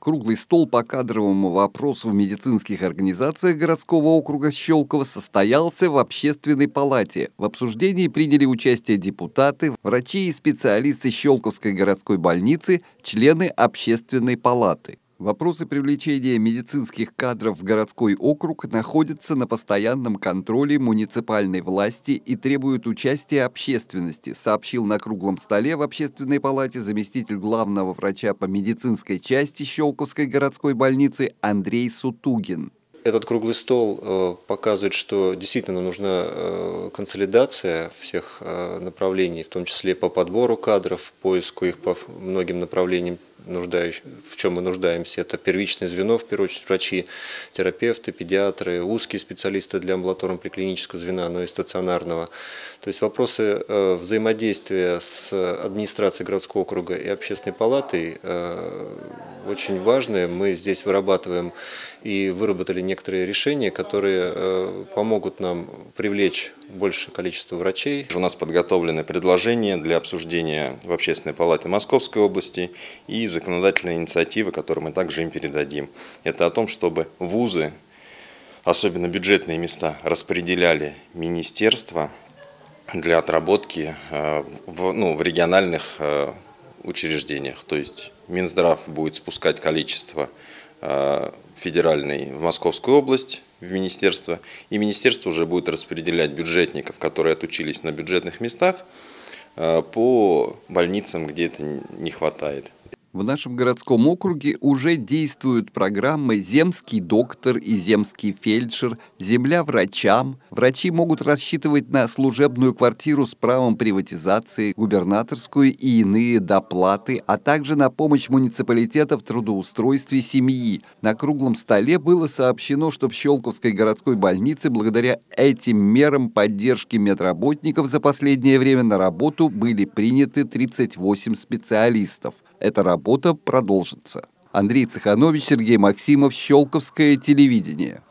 Круглый стол по кадровому вопросу в медицинских организациях городского округа Щелково состоялся в общественной палате. В обсуждении приняли участие депутаты, врачи и специалисты Щелковской городской больницы, члены общественной палаты. Вопросы привлечения медицинских кадров в городской округ находятся на постоянном контроле муниципальной власти и требуют участия общественности, сообщил на круглом столе в общественной палате заместитель главного врача по медицинской части Щелковской городской больницы Андрей Сутугин этот круглый стол э, показывает, что действительно нужна э, консолидация всех э, направлений, в том числе по подбору кадров, поиску их по многим направлениям, в чем мы нуждаемся. Это первичное звено, в первую очередь, врачи, терапевты, педиатры, узкие специалисты для амбулаторно-приклинического звена, но и стационарного. То есть вопросы взаимодействия с администрацией городского округа и общественной палатой очень важные. Мы здесь вырабатываем и выработали некоторые решения, которые э, помогут нам привлечь большее количество врачей. У нас подготовлены предложения для обсуждения в Общественной палате Московской области и законодательные инициативы, которые мы также им передадим. Это о том, чтобы вузы, особенно бюджетные места, распределяли министерства для отработки э, в, ну, в региональных э, учреждениях. То есть Минздрав будет спускать количество э, федеральной в Московскую область, в министерство, и министерство уже будет распределять бюджетников, которые отучились на бюджетных местах, э, по больницам, где это не хватает. В нашем городском округе уже действуют программы «Земский доктор» и «Земский фельдшер», «Земля врачам». Врачи могут рассчитывать на служебную квартиру с правом приватизации, губернаторскую и иные доплаты, а также на помощь муниципалитета в трудоустройстве семьи. На круглом столе было сообщено, что в Щелковской городской больнице благодаря этим мерам поддержки медработников за последнее время на работу были приняты 38 специалистов – эта работа продолжится. Андрей Цеханович, Сергей Максимов, Щелковское телевидение.